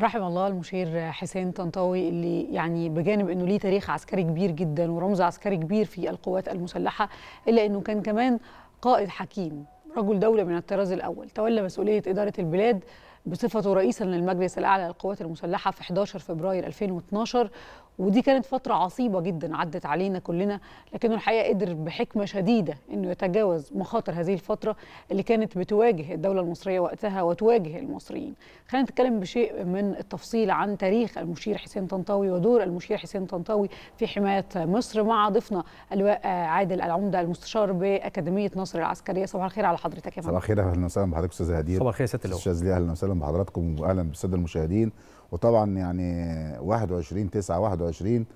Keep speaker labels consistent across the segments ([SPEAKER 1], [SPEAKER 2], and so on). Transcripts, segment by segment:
[SPEAKER 1] رحم الله المشير حسين طنطاوي اللي يعني بجانب انه ليه تاريخ عسكري كبير جدا ورمز عسكري كبير في القوات المسلحه الا انه كان كمان قائد حكيم رجل دوله من الطراز الاول تولى مسؤوليه اداره البلاد بصفته رئيسا للمجلس الاعلى للقوات المسلحه في 11 فبراير 2012 ودي كانت فتره عصيبه جدا عدت علينا كلنا لكنه الحقيقه قدر بحكمه شديده انه يتجاوز مخاطر هذه الفتره اللي كانت بتواجه الدوله المصريه وقتها وتواجه المصريين خلينا نتكلم بشيء من التفصيل عن تاريخ المشير حسين طنطاوي ودور المشير حسين طنطاوي في حمايه مصر مع ضيفنا اللواء عادل العمده المستشار باكاديميه نصر العسكريه صباح الخير على حضرتك يا فندم صباح
[SPEAKER 2] الخير اهلا وسهلا بحضرتك استاذ هدير صباح الخير يا سياده استاذ اهلا وسهلا بحضراتكم واهلا بالساده المشاهدين وطبعا يعني 21 9 21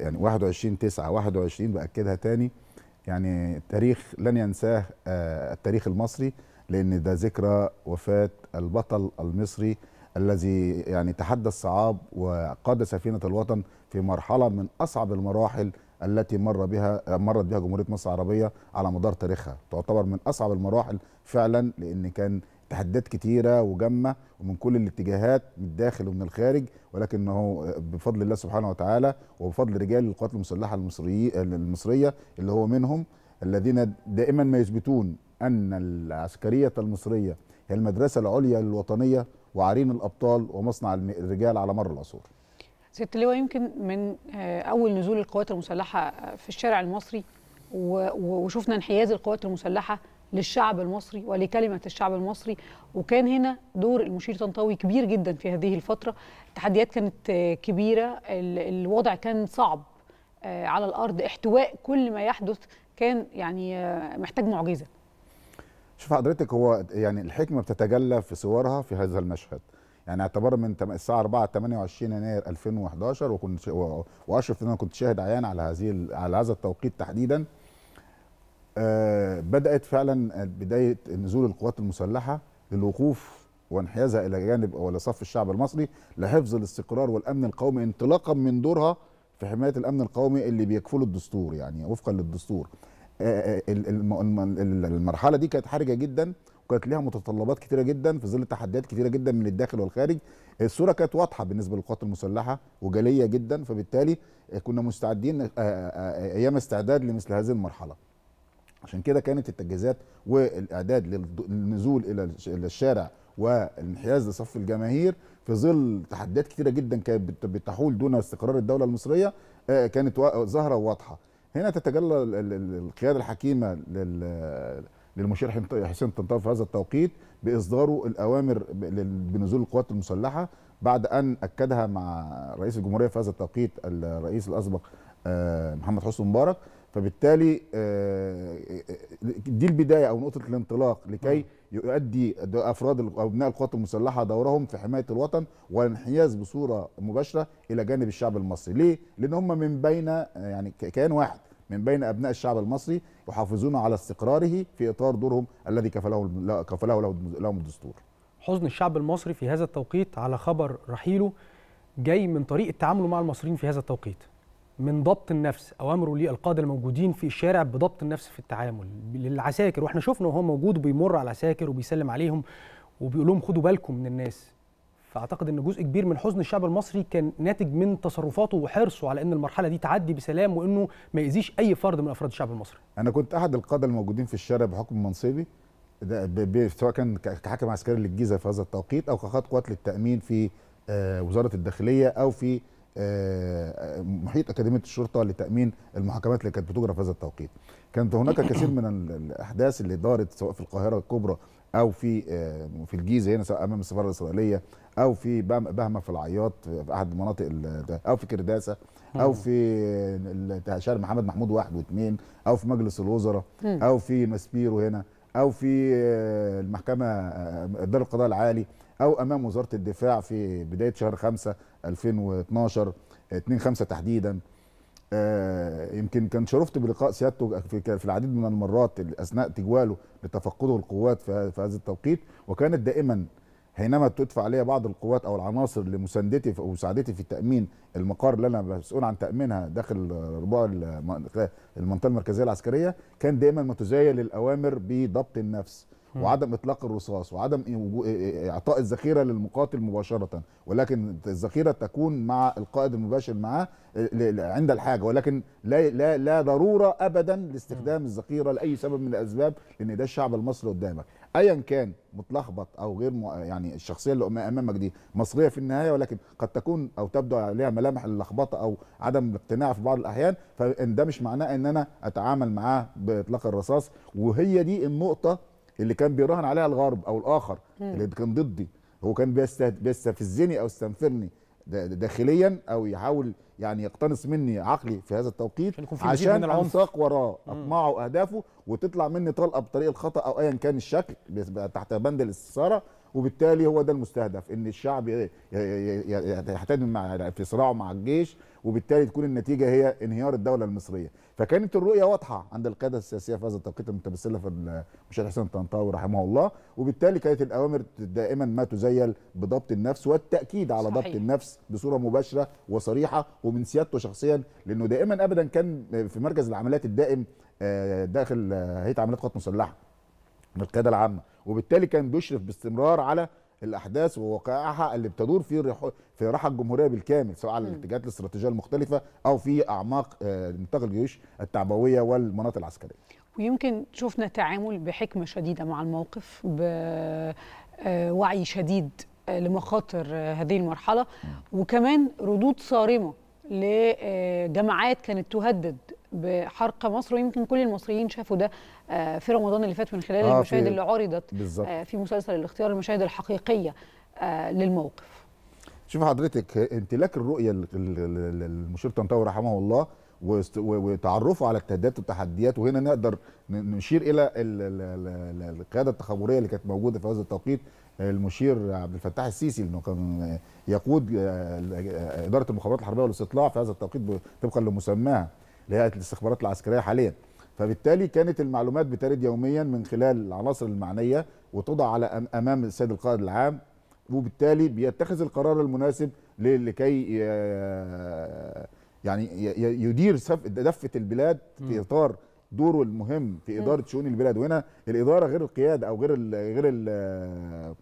[SPEAKER 2] يعني 21 9 21 باكدها تاني يعني تاريخ لن ينساه آه، التاريخ المصري لان ده ذكرى وفاه البطل المصري الذي يعني تحدى الصعاب وقاد سفينه الوطن في مرحله من اصعب المراحل التي مر بها مرت بها جمهوريه مصر العربيه على مدار تاريخها تعتبر من اصعب المراحل فعلا لان كان تحديات كتيره وجامه ومن كل الاتجاهات من الداخل ومن الخارج ولكنه بفضل الله سبحانه وتعالى وبفضل رجال القوات المسلحه المصري المصريه اللي هو منهم الذين دائما ما يثبتون ان العسكريه المصريه هي المدرسه العليا الوطنيه وعرين الابطال ومصنع الرجال على مر العصور.
[SPEAKER 1] سياده اللواء يمكن من آه، اول نزول القوات المسلحه في الشارع المصري وشفنا انحياز القوات المسلحه للشعب المصري ولكلمة الشعب المصري وكان هنا دور المشير طنطاوي كبير جدا في هذه الفترة التحديات كانت كبيرة الوضع كان صعب آه، على الأرض احتواء كل ما يحدث كان يعني آه، محتاج معجزة
[SPEAKER 2] شوف حضرتك هو يعني الحكمة بتتجلى في صورها في هذا المشهد يعني اعتبر من الساعه 4 28 يناير 2011 وكنت واشرف ان انا كنت شاهد عيان على هذه على هذا التوقيت تحديدا آه، بدات فعلا بدايه نزول القوات المسلحه للوقوف وانحيازها الى جانب او صف الشعب المصري لحفظ الاستقرار والامن القومي انطلاقا من دورها في حمايه الامن القومي اللي بيكفله الدستور يعني وفقا للدستور آه، آه، المرحله دي كانت حرجه جدا وكانت ليها متطلبات كتيره جدا في ظل تحديات كتيره جدا من الداخل والخارج الصوره كانت واضحه بالنسبه للقوات المسلحه وجليه جدا فبالتالي كنا مستعدين ايام استعداد لمثل هذه المرحله عشان كده كانت التجهيزات والاعداد للنزول الى الشارع والانحياز لصف الجماهير في ظل تحديات كتيره جدا كانت بتحول دون استقرار الدوله المصريه آه، كانت ظاهره وواضحه هنا تتجلى القياده الحكيمه للمشير حسين طنطاوي في هذا التوقيت باصداره الاوامر بنزول القوات المسلحه بعد ان اكدها مع رئيس الجمهوريه في هذا التوقيت الرئيس الاسبق آه، محمد حسني مبارك فبالتالي آه، آه، آه، دي البدايه او نقطه الانطلاق لكي يؤدي افراد او ابناء القوات المسلحه دورهم في حمايه الوطن والانحياز بصوره مباشره الى جانب الشعب المصري، ليه؟ لان هم من بين يعني كيان واحد من بين ابناء الشعب المصري يحافظون على استقراره في اطار دورهم الذي كفله كفله لهم الدستور.
[SPEAKER 3] حزن الشعب المصري في هذا التوقيت على خبر رحيله جاي من طريقه تعامله مع المصريين في هذا التوقيت. من ضبط النفس اوامره للقاده الموجودين في الشارع بضبط النفس في التعامل للعساكر واحنا شفنا وهو موجود بيمر على العساكر وبيسلم عليهم وبيقول لهم خدوا بالكم من الناس فاعتقد ان جزء كبير من حزن الشعب المصري كان ناتج من تصرفاته وحرصه على ان المرحله دي تعدي بسلام وانه ما يأذيش اي فرد من افراد الشعب المصري
[SPEAKER 2] انا كنت احد القاده الموجودين في الشارع بحكم منصبي سواء كان كحاكم عسكري للجيزه في هذا التوقيت او كقائد قوات للتامين في آه، وزاره الداخليه او في آه، محيط اكاديميه الشرطه لتامين المحاكمات اللي كانت بتجرى في هذا التوقيت. كانت هناك كثير من الاحداث اللي دارت سواء في القاهره الكبرى او في آه، في الجيزه هنا سواء امام السفاره الاسرائيليه او في بهمه في العياط في احد المناطق او في كرداسه او في شارع محمد محمود واحد واثنين او في مجلس الوزراء او في ماسبيرو هنا او في آه، المحكمه دار القضاء العالي او امام وزاره الدفاع في بدايه شهر خمسة 2012 2 5 تحديدا آه، يمكن كان شرفت بلقاء سيادته في العديد من المرات اثناء تجواله لتفقده القوات في هذا التوقيت وكانت دائما حينما تدفع عليها بعض القوات او العناصر لمساندتي او مساعدتي في تامين المقار اللي انا مسؤول عن تامينها داخل ربوع المنطقه المركزيه العسكريه كان دايما متزايل الاوامر بضبط النفس وعدم اطلاق الرصاص وعدم اعطاء الذخيره للمقاتل مباشره ولكن الذخيره تكون مع القائد المباشر معاه آه، عند الحاجه ولكن لا لا لا ضروره ابدا لاستخدام الذخيره لاي سبب من الاسباب لان ده الشعب المصري قدامك ايا كان متلخبط او غير يعني الشخصيه اللي امامك دي مصريه في النهايه ولكن قد تكون او تبدو عليها ملامح اللخبطه او عدم الاقتناع في بعض الاحيان فده مش معناه ان انا اتعامل معاه باطلاق الرصاص وهي دي النقطه اللي كان بيراهن عليها الغرب او الاخر مم. اللي كان ضدي هو كان بيستفزني او يستنفرني داخليا او يحاول يعني يقتنص مني عقلي في هذا التوقيت عشان انساق وراه اطماعه واهدافه وتطلع مني طلقه بطريق الخطا او ايا كان الشكل تحت بند الاستثاره وبالتالي هو ده المستهدف ان الشعب يحتدم مع في صراعه مع الجيش وبالتالي تكون النتيجه هي انهيار الدوله المصريه فكانت الرؤيه واضحه عند القياده السياسيه في هذا التوقيت المتمثله في المشاهد حسين الطنطاوي رحمه الله وبالتالي كانت الاوامر دائما ما تزيل بضبط النفس والتاكيد على صحيح. ضبط النفس بصوره مباشره وصريحه ومن سيادته شخصيا لانه دائما ابدا كان في مركز العمليات الدائم آه، داخل آه، هيئه عمليات قوات مسلحه من القياده العامه وبالتالي كان بيشرف باستمرار على الاحداث ووقائعها اللي بتدور في في راحه الجمهوريه بالكامل سواء على الاتجاهات الاستراتيجيه المختلفه او في اعماق آه، نطاق الجيوش التعبويه والمناطق العسكريه.
[SPEAKER 1] ويمكن شفنا تعامل بحكمه شديده مع الموقف بوعي آه، شديد آه، لمخاطر هذه المرحله وكمان ردود صارمه لجماعات كانت تهدد بحرق مصر ويمكن كل المصريين شافوا ده آه، في رمضان اللي فات من خلال آه المشاهد اللي عرضت بالزبط. آه، في مسلسل الاختيار المشاهد الحقيقيه آه، للموقف
[SPEAKER 2] شوف حضرتك امتلاك الرؤيه للمشير طنطاوي رحمه الله وتعرفه على التهديدات والتحديات وهنا نقدر نشير الى القياده التخابريه اللي كانت موجوده في هذا التوقيت المشير عبد الفتاح السيسي اللي كان يقود اداره المخابرات الحربيه والاستطلاع في هذا التوقيت طبقا لمسماها لهيئه الاستخبارات العسكريه حاليا فبالتالي كانت المعلومات بترد يوميا من خلال العناصر المعنيه وتوضع على امام السيد القائد العام وبالتالي بيتخذ القرار المناسب لكي آه، يعني يدير دفه البلاد في اطار دوره المهم في اداره شؤون البلاد وهنا الاداره غير القياده او غير الـ غير الـ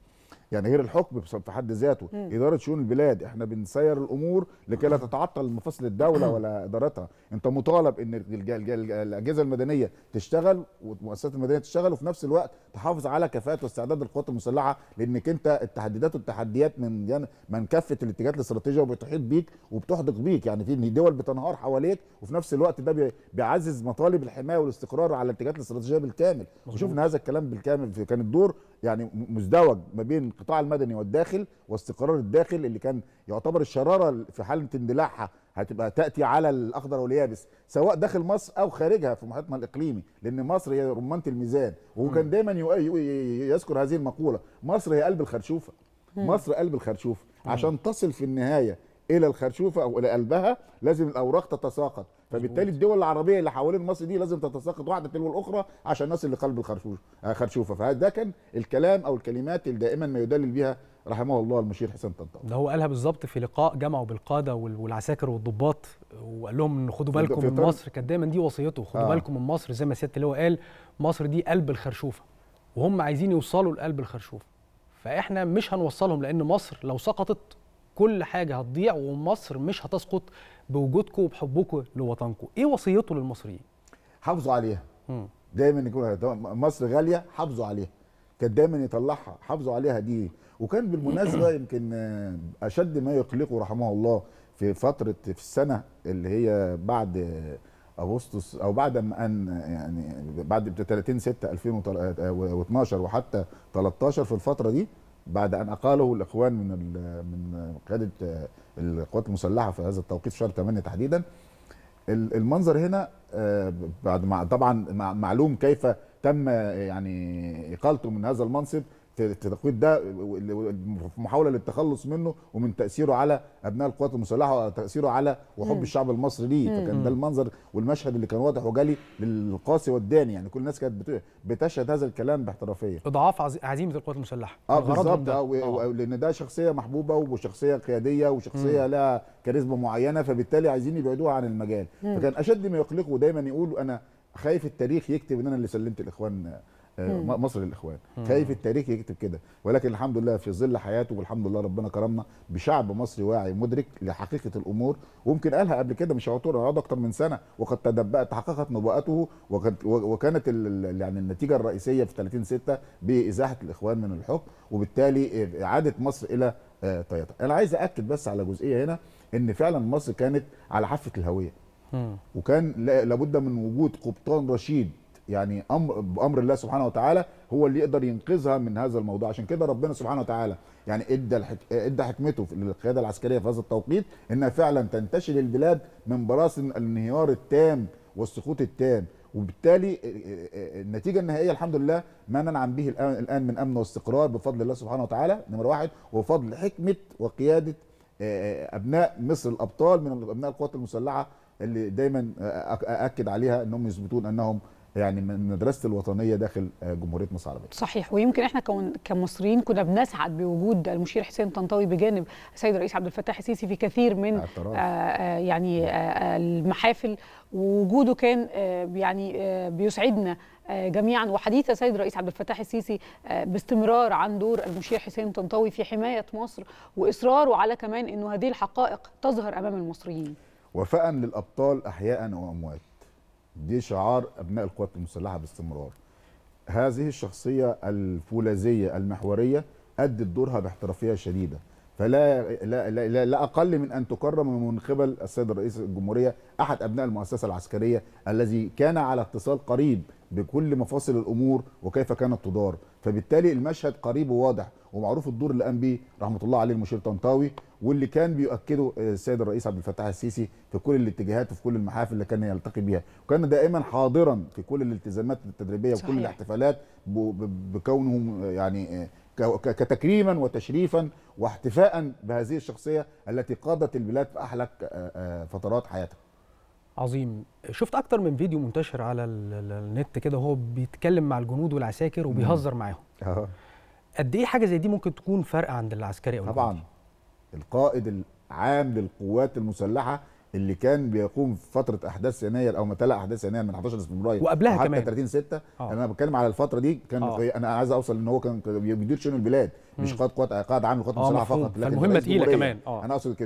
[SPEAKER 2] يعني غير الحكم في حد ذاته مم. اداره شؤون البلاد احنا بنسير الامور لكي لا تتعطل مفاصل الدوله ولا ادارتها انت مطالب ان الاجهزه المدنيه تشتغل والمؤسسات المدنيه تشتغل وفي نفس الوقت تحافظ على كفاءه واستعداد القوات المسلحه لانك انت التحديدات والتحديات من يعني من كافه الاتجاهات الاستراتيجيه وبتحيط بيك وبتحدق بيك يعني في دول بتنهار حواليك وفي نفس الوقت ده بيعزز مطالب الحمايه والاستقرار على الاتجاهات الاستراتيجيه بالكامل وشفنا هذا الكلام بالكامل كان الدور يعني مزدوج ما بين القطاع المدني والداخل واستقرار الداخل اللي كان يعتبر الشراره في حاله اندلاعها هتبقى تاتي على الاخضر واليابس سواء داخل مصر او خارجها في محيطنا الاقليمي لان مصر هي رمانه الميزان وكان دايما يذكر هذه المقوله مصر هي قلب الخرشوفه مصر قلب الخرشوفه عشان تصل في النهايه الى الخرشوفه او الى قلبها لازم الاوراق تتساقط فبالتالي الدول العربيه اللي حوالين مصر دي لازم تتساقط واحده تلو الاخرى عشان الناس اللي قلب خرشوفه فده كان الكلام او الكلمات اللي دائما ما يدلل بها رحمه الله المشير حسين طنطاوي ده
[SPEAKER 3] هو قالها بالظبط في لقاء جمعه بالقاده والعساكر والضباط وقال لهم ان خدوا بالكم من مصر كانت دايما دي وصيته خدوا آه. بالكم من مصر زي ما سياده اللي هو قال مصر دي قلب الخرشوفه وهم عايزين يوصلوا لقلب الخرشوفه فاحنا مش هنوصلهم لان مصر لو سقطت كل حاجه هتضيع ومصر مش هتسقط بوجودكم وبحبكم لوطنكم
[SPEAKER 2] ايه وصيته للمصريين حافظوا عليها دايما يكون مصر غاليه حافظوا عليها كان دايما يطلعها حافظوا عليها دي وكان بالمناسبه يمكن اشد ما يقلقه رحمه الله في فتره في السنه اللي هي بعد اغسطس او بعد ان يعني بعد 30 6 2012 وحتى 13 في الفتره دي بعد ان اقاله الاخوان من من قياده آه، القوات المسلحه في هذا التوقيت في شهر 8 تحديدا المنظر هنا آه، بعد ما طبعا معلوم كيف تم آه، يعني اقالته من هذا المنصب التنقيط ده محاوله للتخلص منه ومن تاثيره على ابناء القوات المسلحه وتاثيره على وحب الشعب المصري ليه فكان ده المنظر والمشهد اللي كان واضح وجلي للقاسي والداني يعني كل الناس كانت بتشهد هذا الكلام باحترافيه
[SPEAKER 3] اضعاف عزيمه القوات المسلحه اه بالظبط آه،
[SPEAKER 2] آه. لان ده شخصيه محبوبه وشخصيه قياديه وشخصيه لها كاريزما معينه فبالتالي عايزين يبعدوها عن المجال مم. فكان اشد ما يقلقه دايما يقول انا خايف التاريخ يكتب ان انا اللي سلمت الاخوان آه، مصر للاخوان خايف التاريخ يكتب كده ولكن الحمد لله في ظل حياته والحمد لله ربنا كرمنا بشعب مصري واعي مدرك لحقيقه الامور ويمكن قالها قبل كده مش عطور قعد اكتر من سنه وقد تدبأت تحققت نبوءته وكانت وكانت يعني النتيجه الرئيسيه في 30 6 بازاحه الاخوان من الحكم وبالتالي اعاده مصر الى آه، طياتها انا عايز اكد بس على جزئيه هنا ان فعلا مصر كانت على حافه الهويه وكان لابد من وجود قبطان رشيد يعني امر بامر الله سبحانه وتعالى هو اللي يقدر ينقذها من هذا الموضوع عشان كده ربنا سبحانه وتعالى يعني ادى الحك... ادى حكمته للقياده العسكريه في هذا التوقيت انها فعلا تنتشل البلاد من براثن الانهيار التام والسقوط التام وبالتالي آه، آه، آه، النتيجه النهائيه الحمد لله ما ننعم به الان من امن واستقرار بفضل الله سبحانه وتعالى نمره واحد وفضل حكمه وقياده ابناء مصر الابطال من ابناء القوات المسلحه اللي دايما اكد عليها انهم يثبتون انهم يعني من مدرسه الوطنيه داخل آه، جمهوريه مصر العربيه.
[SPEAKER 1] صحيح ويمكن احنا كمصريين كنا بنسعد بوجود المشير حسين طنطاوي بجانب السيد الرئيس عبد الفتاح السيسي في كثير من آه،, آه يعني نعم. آه،, آه المحافل ووجوده كان آه يعني آه بيسعدنا جميعا وحديث السيد الرئيس عبد الفتاح السيسي باستمرار عن دور المشير حسين طنطاوي في حمايه مصر واصراره على كمان انه هذه الحقائق تظهر امام المصريين.
[SPEAKER 2] وفاء للابطال احياء واموات دي شعار ابناء القوات المسلحه باستمرار هذه الشخصيه الفولاذيه المحوريه ادت دورها باحترافيه شديده فلا لا, لا, لا, لا اقل من ان تكرم من قبل السيد رئيس الجمهوريه احد ابناء المؤسسه العسكريه الذي كان على اتصال قريب بكل مفاصل الامور وكيف كانت تدار فبالتالي المشهد قريب وواضح ومعروف الدور اللي قام بيه رحمه الله عليه المشير طنطاوي واللي كان بيؤكده السيد الرئيس عبد الفتاح السيسي في كل الاتجاهات وفي كل المحافل اللي كان يلتقي بيها وكان دائما حاضرا في كل الالتزامات التدريبيه صحيح. وكل الاحتفالات بكونه يعني كتكريما وتشريفا واحتفاء بهذه الشخصيه التي قادت البلاد في احلك آه، آه، فترات حياتها عظيم
[SPEAKER 3] شفت اكتر من فيديو منتشر على النت كده هو بيتكلم مع الجنود والعساكر وبيهزر معاهم اه قد ايه حاجه زي دي ممكن تكون فرق عند العسكري او طبعا
[SPEAKER 2] القائد العام للقوات المسلحه اللي كان بيقوم في فتره احداث يناير او ما تلا احداث يناير من 11 فبراير وقبلها حتى كمان 30 6 آه. انا بتكلم على الفتره دي كان آه. انا عايز اوصل ان هو كان بيدير شؤون البلاد مش قائد قوات قائد عام لقوات مسلحه آه، فقط لكن المهمه تقيله كمان آه. انا اقصد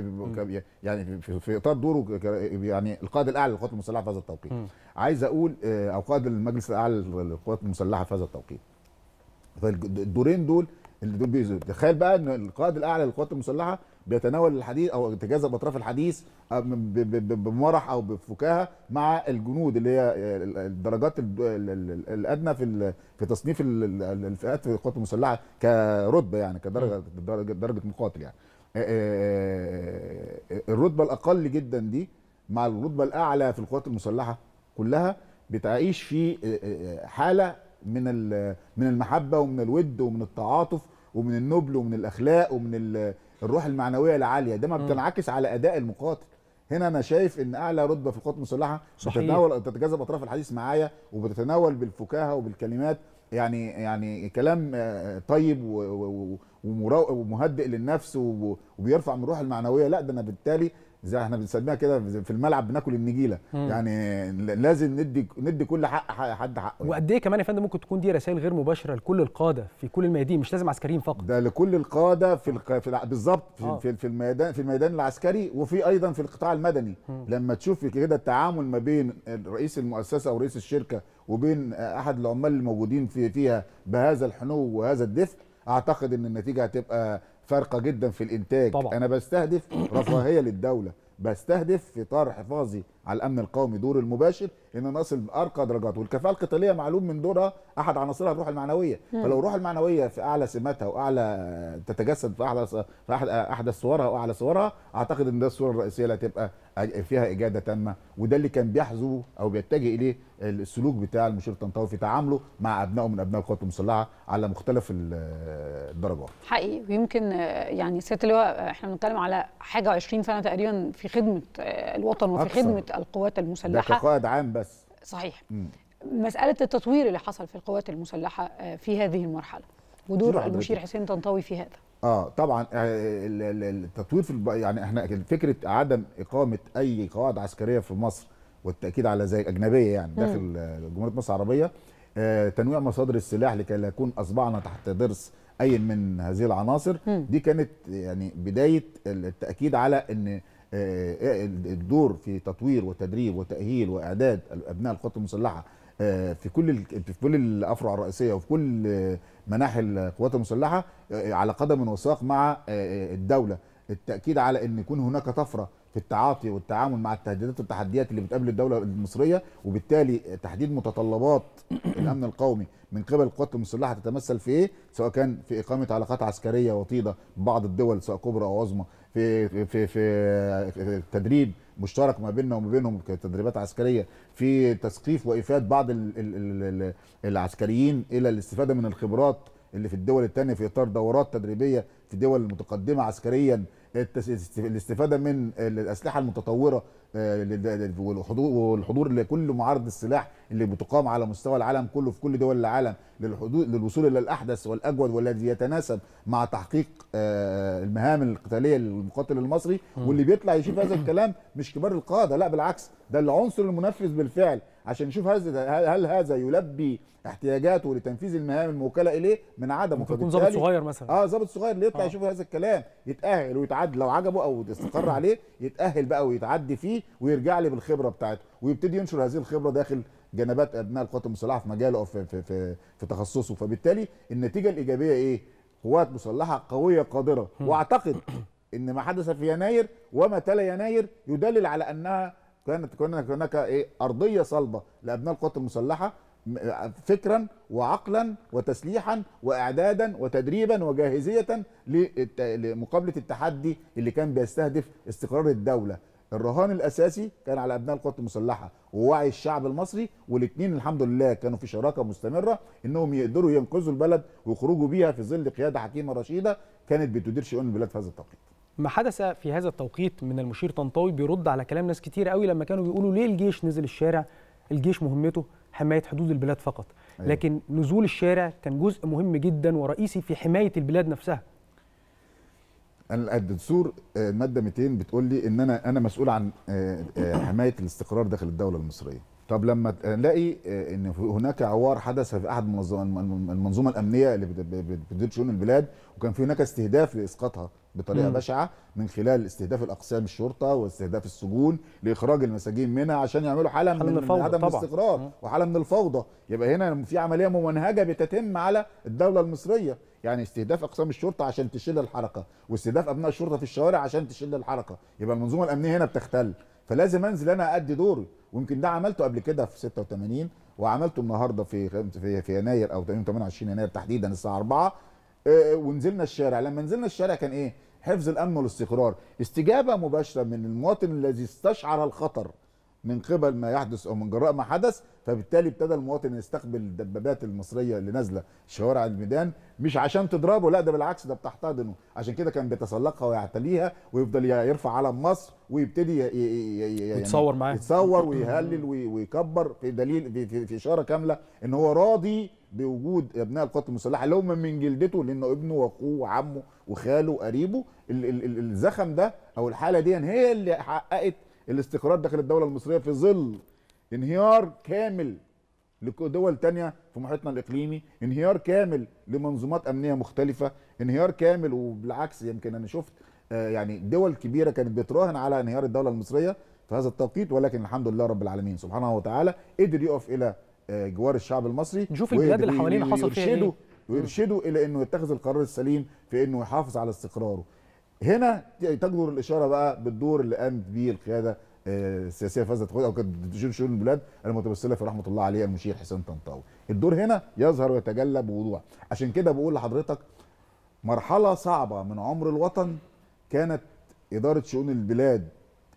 [SPEAKER 2] يعني في, في اطار دوره يعني القائد الاعلى للقوات المسلحه في هذا التوقيت م. عايز اقول آه، او قائد المجلس الاعلى للقوات المسلحه في هذا التوقيت فالدورين دول اللي دول بيزول. تخيل بقى ان القائد الاعلى للقوات المسلحه بيتناول الحديث او يتجاذب اطراف الحديث بمرح او بفكاهه مع الجنود اللي هي الدرجات الادنى في في تصنيف الفئات في القوات المسلحه كرتبه يعني كدرجه درجه مقاتل يعني آه، آه، آه، الرتبه الاقل جدا دي مع الرتبه الاعلى في القوات المسلحه كلها بتعيش في حاله من من المحبه ومن الود ومن التعاطف ومن النبل ومن الاخلاق ومن الروح المعنويه العاليه ده ما بتنعكس على اداء المقاتل هنا انا شايف ان اعلى رتبه في القوات المسلحه صحيح. بتتناول تتجاذب اطراف الحديث معايا وبتتناول بالفكاهه وبالكلمات يعني يعني كلام آه، طيب ومهدئ للنفس وبيرفع من الروح المعنويه لا ده انا بالتالي زي احنا بنسميها كده في الملعب بناكل النجيله مم. يعني لازم ندي ندي كل حق حد حقه يعني.
[SPEAKER 3] وقد ايه كمان يا فندم ممكن تكون دي رسائل غير مباشره لكل
[SPEAKER 2] القاده في كل الميادين مش لازم عسكريين فقط ده لكل القاده في الق... في الع... بالظبط في, آه. في في الميدان في الميدان العسكري وفي ايضا في القطاع المدني مم. لما تشوف كده التعامل ما بين رئيس المؤسسه او رئيس الشركه وبين احد العمال الموجودين في فيها بهذا الحنو وهذا الدفء اعتقد ان النتيجه هتبقى فارقه جدا في الانتاج طبعا. انا بستهدف رفاهيه للدوله بستهدف في اطار حفاظي على الامن القومي دور المباشر ان نصل بارقى درجات والكفاءه القتاليه معلوم من دورها احد عناصرها الروح المعنويه مم. فلو الروح المعنويه في اعلى سماتها واعلى تتجسد في احدث في احدى صورها واعلى صورها اعتقد ان ده الصوره الرئيسيه اللي هتبقى فيها اجاده تامه وده اللي كان بيحذو او بيتجه اليه السلوك بتاع المشير الطنطاوي في تعامله مع ابنائه من ابناء القوات المسلحه على مختلف الدرجات.
[SPEAKER 1] حقيقي ويمكن يعني سياده اللواء احنا بنتكلم على حاجه و20 سنه تقريبا في خدمه آه، الوطن وفي أكثر. خدمه القوات المسلحه ده كقائد عام بس صحيح مم. مساله التطوير اللي حصل في القوات المسلحه آه، في هذه المرحله
[SPEAKER 2] ودور المشير
[SPEAKER 1] حسين طنطاوي في هذا
[SPEAKER 2] اه طبعا آه، التطوير في يعني احنا فكره عدم اقامه اي قواعد عسكريه في مصر والتاكيد على زي اجنبيه يعني داخل جمهوريه مصر العربيه آه تنويع مصادر السلاح لكي لا يكون اصبعنا تحت ضرس اي من هذه العناصر م. دي كانت يعني بدايه التاكيد على ان آه، آه، الدور في تطوير وتدريب وتاهيل واعداد ابناء القوات المسلحه آه، في كل في كل الافرع الرئيسيه وفي كل مناحي القوات المسلحه على قدم وساق مع الدوله التاكيد على ان يكون هناك طفره في التعاطي والتعامل مع التهديدات والتحديات اللي بتقابل الدوله المصريه وبالتالي تحديد متطلبات الامن القومي من قبل القوات المسلحه تتمثل في ايه سواء كان في اقامه علاقات عسكريه وطيده ببعض الدول سواء كبرى او عظمى في في في تدريب مشترك ما بيننا وما بينهم كتدريبات عسكريه في تثقيف وافاد بعض العسكريين الى الاستفاده من الخبرات اللي في الدول الثانيه في اطار دورات تدريبيه في دول متقدمه عسكريا الاستفاده من الاسلحه المتطوره آه، والحضور لكل معارض السلاح اللي بتقام على مستوى العالم كله في كل دول العالم للوصول الى الاحدث والاجود والذي يتناسب مع تحقيق آه، المهام القتاليه للمقاتل المصري واللي بيطلع يشوف هذا الكلام مش كبار القاده لا بالعكس ده العنصر المنفذ بالفعل عشان نشوف هذا هل هذا يلبي احتياجاته لتنفيذ المهام الموكله اليه من عدمه ممكن يكون ظابط صغير مثلا اه ظابط صغير اللي يطلع آه. يشوف هذا الكلام يتاهل ويتعلم يتعدى لو عجبه او استقر عليه يتاهل بقى ويتعدي فيه ويرجع لي بالخبره بتاعته ويبتدي ينشر هذه الخبره داخل جنبات ابناء القوات المسلحه في مجاله او في, في, في, في تخصصه فبالتالي النتيجه الايجابيه ايه؟ قوات مسلحه قويه قادره واعتقد ان ما حدث في يناير وما تلا يناير يدلل على انها كانت هناك ايه ارضيه صلبه لابناء القوات المسلحه فكرا وعقلا وتسليحا واعدادا وتدريبا وجاهزيه لمقابله التحدي اللي كان بيستهدف استقرار الدوله الرهان الاساسي كان على ابناء القوات المسلحه ووعي الشعب المصري والاثنين الحمد لله كانوا في شراكه مستمره انهم يقدروا ينقذوا البلد ويخرجوا بيها في ظل قياده حكيمه رشيده كانت بتدير شؤون البلاد في هذا التوقيت.
[SPEAKER 3] ما حدث في هذا التوقيت من المشير طنطاوي بيرد على كلام ناس كتير قوي لما كانوا بيقولوا ليه الجيش نزل الشارع؟ الجيش مهمته حمايه حدود البلاد فقط أيوة. لكن نزول الشارع كان جزء مهم جدا ورئيسي في حمايه البلاد نفسها
[SPEAKER 2] انا الدستور الماده آه، 200 بتقول لي ان انا انا مسؤول عن آه، آه، حمايه الاستقرار داخل الدوله المصريه طب لما نلاقي ان هناك عوار حدث في احد المنظومه الامنيه اللي بتدير شؤون البلاد وكان في هناك استهداف لاسقاطها بطريقه مم. بشعه من خلال استهداف الاقسام الشرطه واستهداف السجون لاخراج المساجين منها عشان يعملوا حاله من, من عدم الاستقرار وحاله من الفوضى يبقى هنا في عمليه ممنهجه بتتم على الدوله المصريه يعني استهداف اقسام الشرطه عشان تشل الحركه واستهداف ابناء الشرطه في الشوارع عشان تشل الحركه يبقى المنظومه الامنيه هنا بتختل فلازم انزل انا ادي دوري ويمكن ده عملته قبل كده في 86 وعملته النهارده في, في يناير او 28 يناير تحديدا الساعه 4 آه، آه، ونزلنا الشارع لما نزلنا الشارع كان ايه حفظ الامن والاستقرار استجابه مباشره من المواطن الذي استشعر الخطر من قبل ما يحدث او من جراء ما حدث فبالتالي ابتدى المواطن يستقبل الدبابات المصريه اللي نازله شوارع الميدان مش عشان تضربه لا ده بالعكس ده بتحتضنه عشان كده كان بيتسلقها ويعتليها ويفضل يرفع علم مصر ويبتدي يعني يتصور معاه يتصور ويهلل ويكبر في دليل في اشاره كامله ان هو راضي بوجود ابناء القوات المسلحه اللي هم من جلدته لانه ابنه واخوه وعمه وخاله وقريبه الزخم ده او الحاله دي هي اللي حققت الاستقرار داخل الدوله المصريه في ظل انهيار كامل لدول تانية في محيطنا الإقليمي انهيار كامل لمنظومات أمنية مختلفة انهيار كامل وبالعكس يمكن أنا شفت آه، يعني دول كبيرة كانت بتراهن على انهيار الدولة المصرية في هذا التوقيت ولكن الحمد لله رب العالمين سبحانه وتعالى قدر يقف إلى آه، جوار الشعب المصري نشوف البلاد اللي حوالينا حصل فيها ايه ويرشده الى انه يتخذ القرار السليم في انه يحافظ على استقراره هنا تجدر الاشاره بقى بالدور اللي قامت به القياده آه، السياسيه فازت خد او كانت تشير شؤون البلاد المتمثله في رحمه الله عليه المشير حسين طنطاوي الدور هنا يظهر ويتجلى بوضوح عشان كده بقول لحضرتك مرحله صعبه من عمر الوطن كانت اداره شؤون البلاد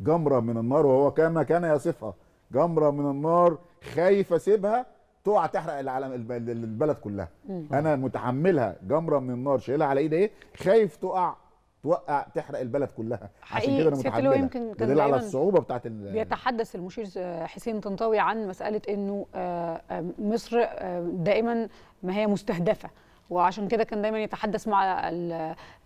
[SPEAKER 2] جمره من النار وهو كما كان يصفها جمره من النار خايف اسيبها تقع تحرق العالم البلد كلها انا متحملها جمره من النار شايلها على ايدي ايه خايف تقع توقع تحرق البلد كلها عشان كده انا متحملها يمكن كان دليل على الصعوبه بتاعت
[SPEAKER 1] بيتحدث المشير حسين طنطاوي عن مساله انه آه، آه، مصر آه، دائما ما هي مستهدفه وعشان كده كان دايما يتحدث مع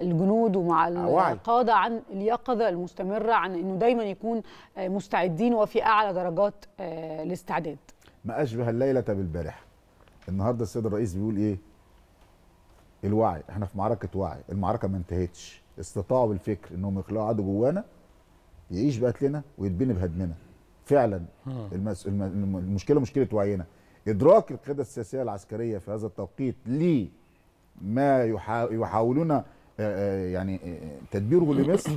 [SPEAKER 1] الجنود ومع القاده عن اليقظه المستمره عن انه دايما يكون آه، مستعدين وفي اعلى درجات الاستعداد. آه،
[SPEAKER 2] ما اشبه الليله بالبارحه. النهارده السيد الرئيس بيقول ايه؟ الوعي، احنا في معركه وعي، المعركه ما انتهتش، استطاعوا بالفكر انهم يخلقوا عدو جوانا يعيش بقتلنا ويتبني بهدمنا. فعلا المس... الم... المشكله مشكله وعينا. ادراك القياده السياسيه العسكريه في هذا التوقيت ليه ما يحاولون يعني تدبيره لمصر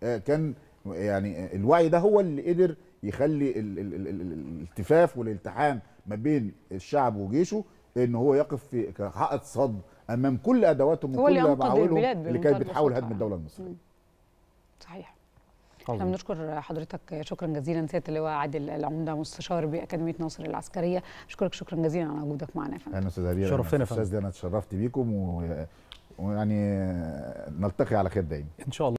[SPEAKER 2] كان يعني الوعي ده هو اللي قدر يخلي الالتفاف والالتحام ما بين الشعب وجيشه ان هو يقف في كحائط صد امام كل ادواتهم وكل معاولهم اللي كانت بتحاول هدم الدوله المصريه. صحيح. احنا نعم،
[SPEAKER 1] بنشكر حضرتك شكرا جزيلا سياده اللواء عادل العمده مستشار باكاديميه ناصر العسكريه اشكرك شكرا جزيلا على وجودك معنا يا فندم
[SPEAKER 2] انا استاذ هبير شرفتنا انا اتشرفت بيكم ويعني نلتقي على خير دايما ان شاء الله